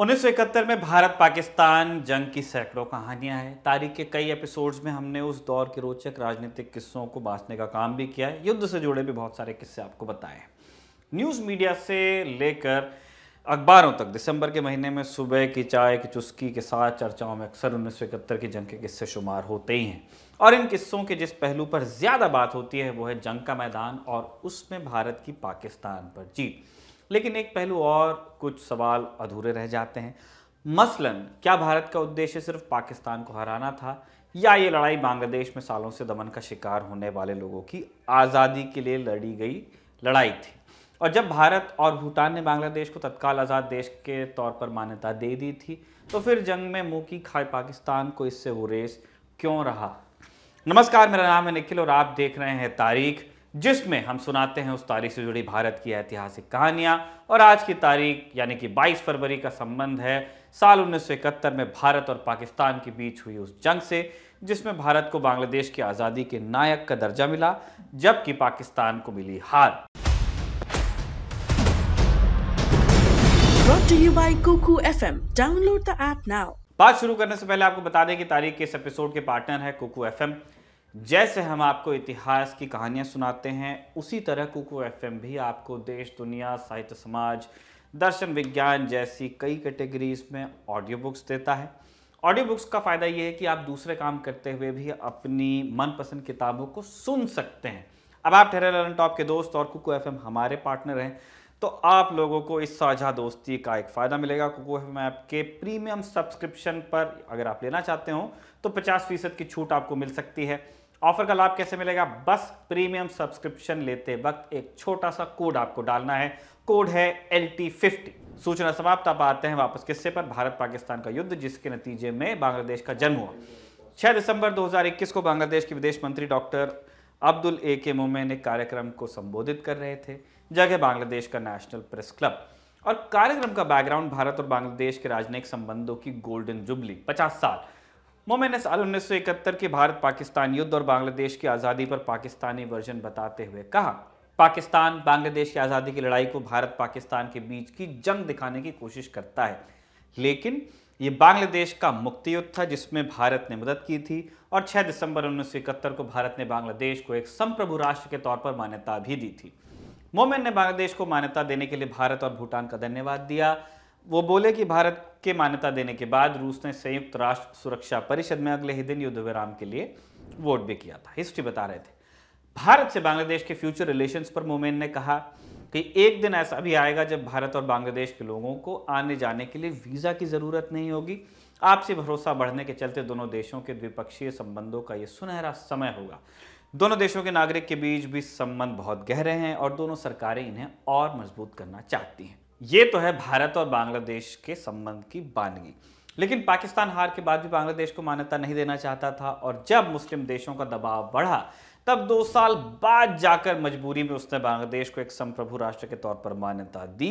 उन्नीस में भारत पाकिस्तान जंग की सैकड़ों कहानियां हैं तारीख के कई एपिसोड्स में हमने उस दौर के रोचक राजनीतिक किस्सों को बांटने का काम भी किया है युद्ध से जुड़े भी बहुत सारे किस्से आपको बताए न्यूज़ मीडिया से लेकर अखबारों तक दिसंबर के महीने में सुबह की चाय की चुस्की के साथ चर्चाओं में अक्सर उन्नीस की जंग के किस्से शुमार होते ही हैं और इन किस्सों के जिस पहलू पर ज़्यादा बात होती है वो है जंग का मैदान और उसमें भारत की पाकिस्तान पर जीत लेकिन एक पहलू और कुछ सवाल अधूरे रह जाते हैं मसलन क्या भारत का उद्देश्य सिर्फ पाकिस्तान को हराना था या ये लड़ाई बांग्लादेश में सालों से दमन का शिकार होने वाले लोगों की आज़ादी के लिए लड़ी गई लड़ाई थी और जब भारत और भूटान ने बांग्लादेश को तत्काल आज़ाद देश के तौर पर मान्यता दे दी थी तो फिर जंग में मुँह की खाए पाकिस्तान को इससे वो क्यों रहा नमस्कार मेरा नाम है निखिल और आप देख रहे हैं तारीख जिसमें हम सुनाते हैं उस तारीख से जुड़ी भारत की ऐतिहासिक कहानियां और आज की तारीख यानी कि 22 फरवरी का संबंध है साल उन्नीस में भारत और पाकिस्तान के बीच हुई उस जंग से जिसमें भारत को बांग्लादेश की आज़ादी के नायक का दर्जा मिला जबकि पाकिस्तान को मिली हार डाउनलोड बात शुरू करने से पहले आपको बता दें कि तारीख के इस एपिसोड के पार्टनर है कुकू एफएम जैसे हम आपको इतिहास की कहानियाँ सुनाते हैं उसी तरह कुकू एफ भी आपको देश दुनिया साहित्य समाज दर्शन विज्ञान जैसी कई कैटेगरीज में ऑडियो बुक्स देता है ऑडियो बुक्स का फ़ायदा ये है कि आप दूसरे काम करते हुए भी अपनी मनपसंद किताबों को सुन सकते हैं अब आप ठहरे ललन टॉप के दोस्त और कुकू एफ हमारे पार्टनर हैं तो आप लोगों को इस साझा दोस्ती का एक फ़ायदा मिलेगा कुकू एफ ऐप के प्रीमियम सब्सक्रिप्शन पर अगर आप लेना चाहते हो तो पचास फीसद की छूट आपको मिल सकती है ऑफर का लाभ कैसे मिलेगा बस प्रीमियम सब्सक्रिप्शन लेते वक्त एक छोटा सा कोड आपको डालना है कोड है एल टी फिफ्टी सूचना समाप्त आप आते हैं वापस किस्से पर भारत पाकिस्तान का युद्ध जिसके नतीजे में बांग्लादेश का जन्म हुआ 6 दिसंबर 2021 को बांग्लादेश के विदेश मंत्री डॉक्टर अब्दुल ए के मोमेन एक कार्यक्रम को संबोधित कर रहे थे जगह बांग्लादेश का नेशनल प्रेस क्लब और कार्यक्रम का बैकग्राउंड भारत और बांग्लादेश के राजनयिक संबंधों की गोल्डन जुबली 50 साल मोमिन ने साल इकहत्तर के भारत पाकिस्तान युद्ध और बांग्लादेश की आज़ादी पर पाकिस्तानी वर्जन बताते हुए कहा पाकिस्तान बांग्लादेश की आज़ादी की लड़ाई को भारत पाकिस्तान के बीच की जंग दिखाने की कोशिश करता है लेकिन ये बांग्लादेश का मुक्ति युद्ध था जिसमें भारत ने मदद की थी और 6 दिसंबर उन्नीस को भारत ने बांग्लादेश को एक संप्रभु राष्ट्र के तौर पर मान्यता भी दी थी मोमिन ने बांग्लादेश को मान्यता देने के लिए भारत और भूटान का धन्यवाद दिया वो बोले कि भारत के मान्यता देने के बाद रूस ने संयुक्त राष्ट्र सुरक्षा परिषद में अगले ही दिन युद्ध विराम के लिए वोट भी किया था हिस्ट्री बता रहे थे भारत से बांग्लादेश के फ्यूचर रिलेशंस पर मोमेन ने कहा कि एक दिन ऐसा भी आएगा जब भारत और बांग्लादेश के लोगों को आने जाने के लिए वीज़ा की ज़रूरत नहीं होगी आपसी भरोसा बढ़ने के चलते दोनों देशों के द्विपक्षीय संबंधों का यह सुनहरा समय होगा दोनों देशों के नागरिक के बीच भी संबंध बहुत गहरे हैं और दोनों सरकारें इन्हें और मजबूत करना चाहती हैं ये तो है भारत और बांग्लादेश के संबंध की बानगी लेकिन पाकिस्तान हार के बाद भी बांग्लादेश को मान्यता नहीं देना चाहता था और जब मुस्लिम देशों का दबाव बढ़ा तब दो साल बाद जाकर मजबूरी में उसने बांग्लादेश को एक संप्रभु राष्ट्र के तौर पर मान्यता दी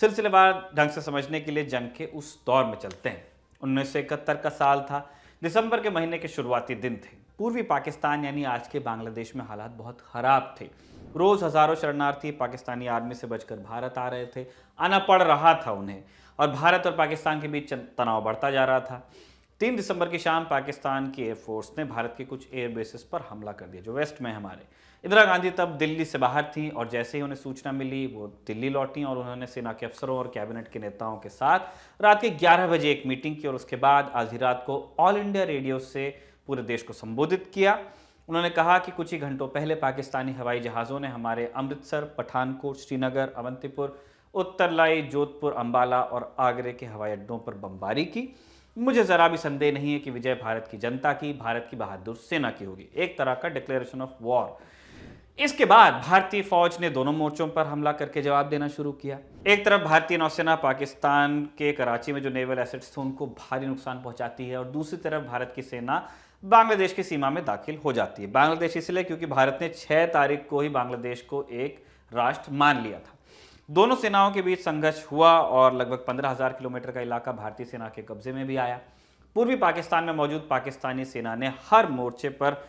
सिलसिलेवार ढंग से समझने के लिए जंग के उस दौर में चलते हैं उन्नीस का साल था दिसंबर के महीने के शुरुआती दिन थे पूर्वी पाकिस्तान यानी आज के बांग्लादेश में हालात बहुत ख़राब थे रोज़ हज़ारों शरणार्थी पाकिस्तानी आर्मी से बचकर भारत आ रहे थे आना पड़ रहा था उन्हें और भारत और पाकिस्तान के बीच तनाव बढ़ता जा रहा था तीन दिसंबर की शाम पाकिस्तान की एयरफोर्स ने भारत के कुछ एयर बेसिस पर हमला कर दिया जो वेस्ट में हमारे इंदिरा गांधी तब दिल्ली से बाहर थी और जैसे ही उन्हें सूचना मिली वो दिल्ली लौटी और उन्होंने सेना के अफसरों और कैबिनेट के नेताओं के साथ रात के ग्यारह बजे एक मीटिंग की और उसके बाद आधी रात को ऑल इंडिया रेडियो से पूरे देश को संबोधित किया उन्होंने कहा कि कुछ ही घंटों पहले पाकिस्तानी हवाई जहाज़ों ने हमारे अमृतसर पठानकोट श्रीनगर अवंतीपुर उत्तरलाई जोधपुर अंबाला और आगरे के हवाई अड्डों पर बमबारी की मुझे ज़रा भी संदेह नहीं है कि विजय भारत की जनता की भारत की बहादुर सेना की होगी एक तरह का डिक्लेरेशन ऑफ वॉर इसके बाद भारतीय फौज ने दोनों मोर्चों पर हमला करके जवाब देना शुरू किया एक तरफ भारतीय नौसेना पाकिस्तान के कराची में जो नेवल एसेट्स थे उनको भारी नुकसान पहुंचाती है और दूसरी तरफ भारत की सेना बांग्लादेश की सीमा में दाखिल हो जाती है बांग्लादेश इसलिए क्योंकि भारत ने 6 तारीख को ही बांग्लादेश को एक राष्ट्र मान लिया था दोनों सेनाओं के बीच संघर्ष हुआ और लगभग पंद्रह हज़ार किलोमीटर का इलाका भारतीय सेना के कब्जे में भी आया पूर्वी पाकिस्तान में मौजूद पाकिस्तानी सेना ने हर मोर्चे पर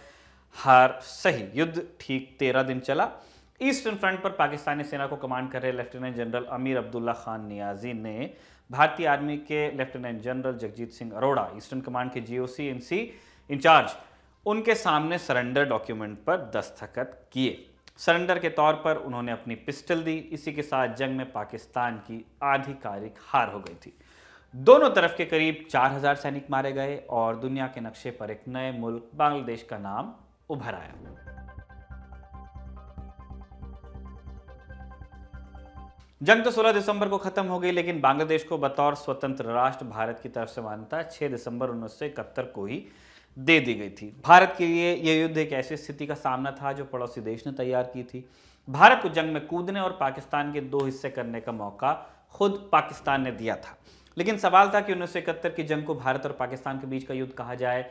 हार सही युद्ध ठीक तेरह दिन चला ईस्टर्न फ्रंट पर पाकिस्तानी सेना को कमांड कर रहे lieutenant general Amir Abdullah Khan Niazi ने भारतीय आर्मी के lieutenant general Jagjit Singh Arora eastern command के जीओसी एनसी इंचार्ज उनके सामने सरेंडर डॉक्यूमेंट पर दस्तखत किए सरेंडर के तौर पर उन्होंने अपनी पिस्टल दी इसी के साथ जंग में पाकिस्तान की आधिकारिक हार हो गई थी दोनों तरफ के करीब 4000 सैनिक मारे गए और दुनिया के नक्शे पर एक नए मुल्क बांग्लादेश का नाम उभर आया जंग तो 16 दिसंबर को खत्म हो गई लेकिन बांग्लादेश को बतौर स्वतंत्र राष्ट्र भारत की तरफ से मान्यता 6 दिसंबर उन्नीस को ही दे दी गई थी भारत के लिए यह युद्ध एक ऐसी स्थिति का सामना था जो पड़ोसी देश ने तैयार की थी भारत को जंग में कूदने और पाकिस्तान के दो हिस्से करने का मौका खुद पाकिस्तान ने दिया था लेकिन सवाल था कि उन्नीस की जंग को भारत और पाकिस्तान के बीच का युद्ध कहा जाए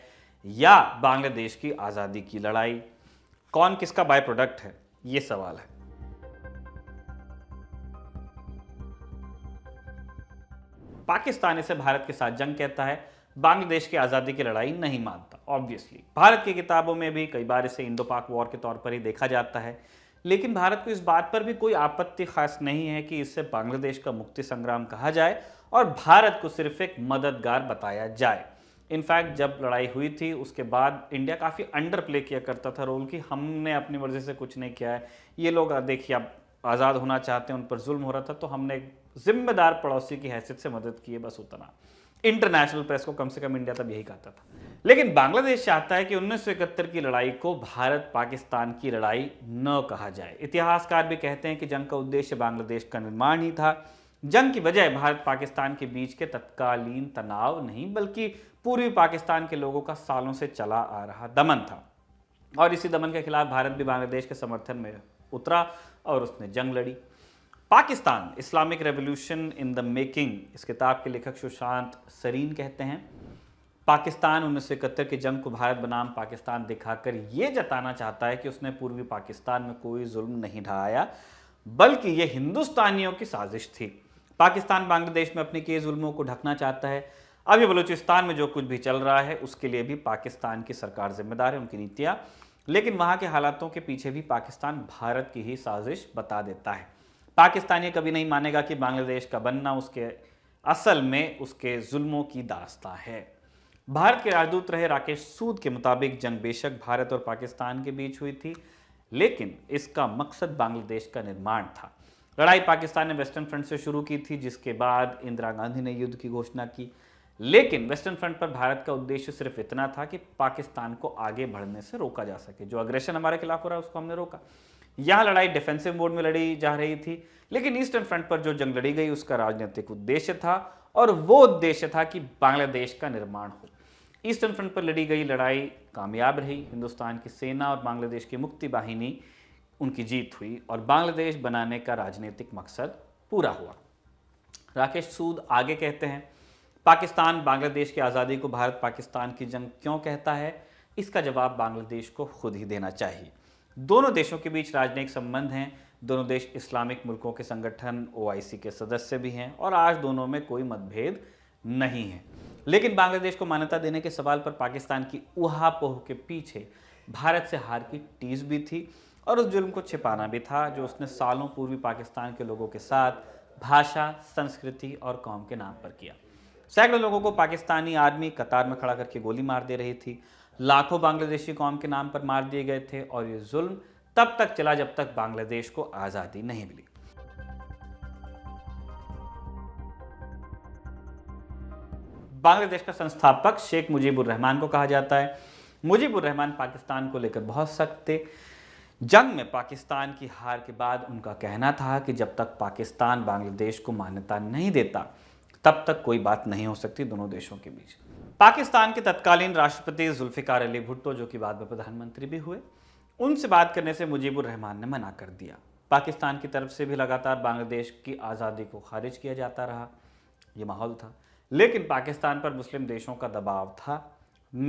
या बांग्लादेश की आज़ादी की लड़ाई कौन किसका बाय प्रोडक्ट है यह सवाल है पाकिस्तान इसे भारत के साथ जंग कहता है बांग्लादेश की आज़ादी की लड़ाई नहीं मानता ऑब्वियसली भारत की किताबों में भी कई बार इसे इंडो पाक वॉर के तौर पर ही देखा जाता है लेकिन भारत को इस बात पर भी कोई आपत्ति खास नहीं है कि इससे बांग्लादेश का मुक्ति संग्राम कहा जाए और भारत को सिर्फ एक मददगार बताया जाए इनफैक्ट जब लड़ाई हुई थी उसके बाद इंडिया काफ़ी अंडर प्ले किया करता था रोल कि हमने अपनी मर्ज़ी से कुछ नहीं किया है ये लोग देखिए अब आज़ाद होना चाहते हैं उन पर जुल्म हो रहा था तो हमने एक जिम्मेदार पड़ोसी की हैसियत से मदद की है बस उतना इंटरनेशनल प्रेस को कम से कम इंडिया तब यही कहता था लेकिन बांग्लादेश चाहता है कि उन्नीस की लड़ाई को भारत पाकिस्तान की लड़ाई न कहा जाए इतिहासकार भी कहते हैं कि जंग का उद्देश्य बांग्लादेश का निर्माण ही था जंग की वजह भारत पाकिस्तान के बीच के तत्कालीन तनाव नहीं बल्कि पूर्वी पाकिस्तान के लोगों का सालों से चला आ रहा दमन था और इसी दमन के खिलाफ भारत भी बांग्लादेश के समर्थन में उतरा और उसने जंग लड़ी Pakistan Islamic revolution in the making इस किताब के लेखक सुशांत सरीन कहते हैं पाकिस्तान उन्नीस सौ इकहत्तर की जंग को भारत बनाम पाकिस्तान दिखाकर यह जताना चाहता है कि उसने पूर्वी पाकिस्तान में कोई जुल्म नहीं ढहाया बल्कि ये हिंदुस्तानियों की साजिश थी पाकिस्तान बांग्लादेश में अपने कई जुल्मों को ढकना चाहता है अभी बलूचिस्तान में जो कुछ भी चल रहा है उसके लिए भी पाकिस्तान की सरकार जिम्मेदार है उनकी नीतियाँ लेकिन वहाँ के हालातों के पीछे भी पाकिस्तान भारत की ही साजिश बता देता है पाकिस्तान ये कभी नहीं मानेगा कि बांग्लादेश का बनना उसके असल में उसके जुल्मों की दास्ता है भारत के राजदूत रहे राकेश सूद के मुताबिक जंग बेशक भारत और पाकिस्तान के बीच हुई थी लेकिन इसका मकसद बांग्लादेश का निर्माण था लड़ाई पाकिस्तान ने वेस्टर्न फ्रंट से शुरू की थी जिसके बाद इंदिरा गांधी ने युद्ध की घोषणा की लेकिन वेस्टर्न फ्रंट पर भारत का उद्देश्य सिर्फ इतना था कि पाकिस्तान को आगे बढ़ने से रोका जा सके जो अग्रेशन हमारे खिलाफ हो रहा है उसको हमने रोका यह लड़ाई डिफेंसिव मोड में लड़ी जा रही थी लेकिन ईस्टर्न फ्रंट पर जो जंग लड़ी गई उसका राजनीतिक उद्देश्य था और वो उद्देश्य था कि बांग्लादेश का निर्माण हो ईस्टर्न फ्रंट पर लड़ी गई लड़ाई कामयाब रही हिंदुस्तान की सेना और बांग्लादेश की मुक्ति वाहिनी उनकी जीत हुई और बांग्लादेश बनाने का राजनीतिक मकसद पूरा हुआ राकेश सूद आगे कहते हैं पाकिस्तान बांग्लादेश की आज़ादी को भारत पाकिस्तान की जंग क्यों कहता है इसका जवाब बांग्लादेश को खुद ही देना चाहिए दोनों देशों के बीच राजनयिक संबंध हैं दोनों देश इस्लामिक मुल्कों के संगठन ओ के सदस्य भी हैं और आज दोनों में कोई मतभेद नहीं है लेकिन बांग्लादेश को मान्यता देने के सवाल पर पाकिस्तान की उहापोह के पीछे भारत से हार की टीज भी थी और उस जुल्म को छिपाना भी था जो उसने सालों पूर्वी पाकिस्तान के लोगों के साथ भाषा संस्कृति और कौम के नाम पर किया सैकड़ों लोगों को पाकिस्तानी आर्मी कतार में खड़ा करके गोली मार दे रही थी लाखों बांग्लादेशी कौम के नाम पर मार दिए गए थे और ये जुल्म तब तक चला जब तक बांग्लादेश को आज़ादी नहीं मिली बांग्लादेश का संस्थापक शेख मुजीबुर रहमान को कहा जाता है मुजीबुर रहमान पाकिस्तान को लेकर बहुत सख्त थे जंग में पाकिस्तान की हार के बाद उनका कहना था कि जब तक पाकिस्तान बांग्लादेश को मान्यता नहीं देता तब तक कोई बात नहीं हो सकती दोनों देशों के बीच पाकिस्तान के तत्कालीन राष्ट्रपति जुल्फ़िकार अली भुट्टो जो कि बाद में प्रधानमंत्री भी हुए उनसे बात करने से मुजीबुर रहमान ने मना कर दिया पाकिस्तान की तरफ से भी लगातार बांग्लादेश की आज़ादी को खारिज किया जाता रहा ये माहौल था लेकिन पाकिस्तान पर मुस्लिम देशों का दबाव था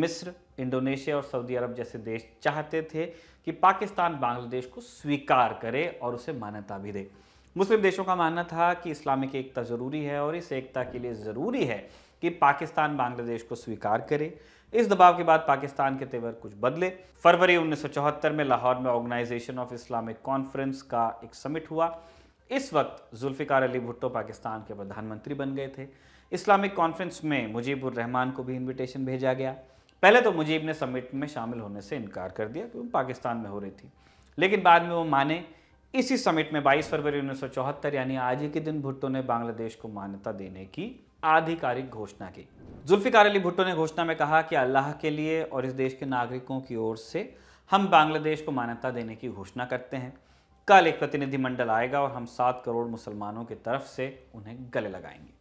मिस्र इंडोनेशिया और सऊदी अरब जैसे देश चाहते थे कि पाकिस्तान बांग्लादेश को स्वीकार करे और उसे मान्यता भी दे मुस्लिम देशों का मानना था कि इस्लामिक एकता ज़रूरी है और इस एकता के लिए ज़रूरी है कि पाकिस्तान बांग्लादेश को स्वीकार करे इस दबाव के बाद पाकिस्तान के तेवर कुछ बदले फरवरी 1974 में लाहौर में ऑर्गेनाइजेशन ऑफ इस्लामिक कॉन्फ्रेंस का एक समिट हुआ इस वक्त जुल्फ़िकार अली भुट्टो पाकिस्तान के प्रधानमंत्री बन गए थे इस्लामिक कॉन्फ्रेंस में मुजीबुर रहमान को भी इन्विटेशन भेजा गया पहले तो मुजीब ने समिट में शामिल होने से इनकार कर दिया क्योंकि पाकिस्तान में हो रही थी लेकिन बाद में वो माने इसी समिट में 22 फरवरी 1974 यानी आज ही के दिन भुट्टो ने बांग्लादेश को मान्यता देने की आधिकारिक घोषणा की जुल्फ़िकार अली भुट्टो ने घोषणा में कहा कि अल्लाह के लिए और इस देश के नागरिकों की ओर से हम बांग्लादेश को मान्यता देने की घोषणा करते हैं कल एक प्रतिनिधिमंडल आएगा और हम सात करोड़ मुसलमानों की तरफ से उन्हें गले लगाएंगे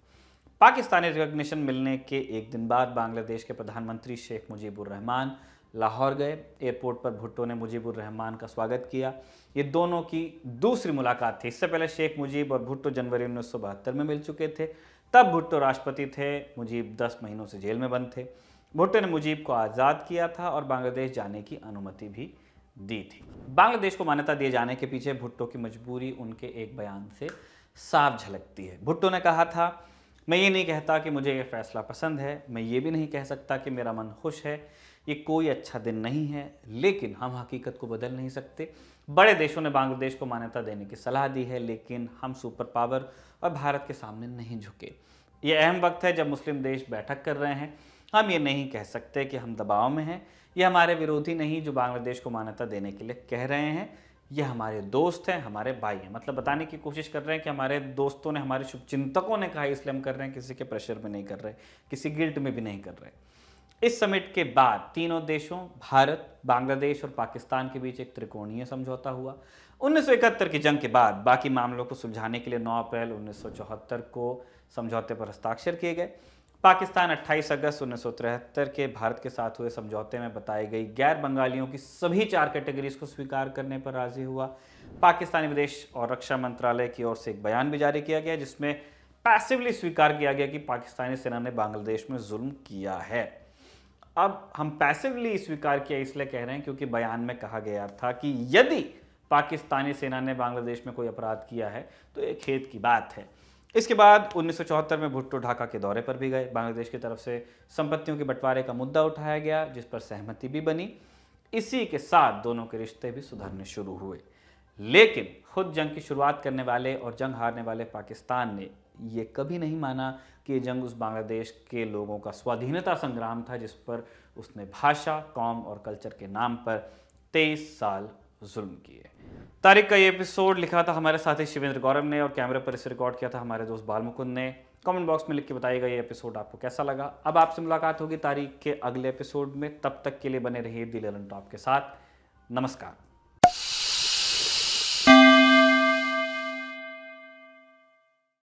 पाकिस्तानी रिकग्निशन मिलने के एक दिन बाद बांग्लादेश के प्रधानमंत्री शेख मुजीबुर रहमान लाहौर गए एयरपोर्ट पर भुट्टो ने मुजीबुर रहमान का स्वागत किया ये दोनों की दूसरी मुलाकात थी इससे पहले शेख मुजीब और भुट्टो जनवरी उन्नीस में मिल चुके थे तब भुट्टो राष्ट्रपति थे मुजीब दस महीनों से जेल में बंद थे भुट्टो ने मुजीब को आज़ाद किया था और बांग्लादेश जाने की अनुमति भी दी थी बांग्लादेश को मान्यता दिए जाने के पीछे भुट्टो की मजबूरी उनके एक बयान से साफ झलकती है भुट्टो ने कहा था मैं ये नहीं कहता कि मुझे ये फैसला पसंद है मैं ये भी नहीं कह सकता कि मेरा मन खुश है ये कोई अच्छा दिन नहीं है लेकिन हम हकीकत को बदल नहीं सकते बड़े देशों ने बांग्लादेश को मान्यता देने की सलाह दी है लेकिन हम सुपर पावर और भारत के सामने नहीं झुके ये अहम वक्त है जब मुस्लिम देश बैठक कर रहे हैं हम ये नहीं कह सकते कि हम दबाव में हैं ये हमारे विरोधी नहीं जो बांग्लादेश को मान्यता देने के लिए कह रहे हैं ये हमारे दोस्त हैं हमारे भाई हैं मतलब बताने की कोशिश कर रहे हैं कि हमारे दोस्तों ने हमारे शुभचिंतकों ने कहा इसलिए हम कर रहे हैं किसी के प्रेशर में नहीं कर रहे किसी गिल्ट में भी नहीं कर रहे इस समिट के बाद तीनों देशों भारत बांग्लादेश और पाकिस्तान के बीच एक त्रिकोणीय समझौता हुआ उन्नीस की जंग के बाद बाकी मामलों को सुलझाने के लिए 9 अप्रैल 1974 को समझौते पर हस्ताक्षर किए गए पाकिस्तान 28 अगस्त उन्नीस के भारत के साथ हुए समझौते में बताई गई गैर बंगालियों की सभी चार कैटेगरीज को स्वीकार करने पर राजी हुआ पाकिस्तानी विदेश और रक्षा मंत्रालय की ओर से एक बयान भी जारी किया गया जिसमें पैसिवली स्वीकार किया गया कि पाकिस्तानी सेना ने बांग्लादेश में जुल्म किया है अब हम पैसिवली स्वीकार किया इसलिए कह रहे हैं क्योंकि बयान में कहा गया था कि यदि पाकिस्तानी सेना ने बांग्लादेश में कोई अपराध किया है तो ये खेत की बात है इसके बाद उन्नीस में भुट्टो ढाका के दौरे पर भी गए बांग्लादेश की तरफ से संपत्तियों के बंटवारे का मुद्दा उठाया गया जिस पर सहमति भी बनी इसी के साथ दोनों के रिश्ते भी सुधरने शुरू हुए लेकिन खुद जंग की शुरुआत करने वाले और जंग हारने वाले पाकिस्तान ने ये कभी नहीं माना कि ये जंग उस बांग्लादेश के लोगों का स्वाधीनता संग्राम था जिस पर उसने भाषा कौम और कल्चर के नाम पर तेईस साल जुल्म किए तारिक का ये एपिसोड लिखा था हमारे साथी शिवेंद्र गौरव ने और कैमरे पर इसे रिकॉर्ड किया था हमारे दोस्त बाल मुकुंद ने कमेंट बॉक्स में लिख के बताइएगा ये एपिसोड आपको कैसा लगा अब आपसे मुलाकात होगी तारीख के अगले एपिसोड में तब तक के लिए बने रहिए दिल टॉप के साथ नमस्कार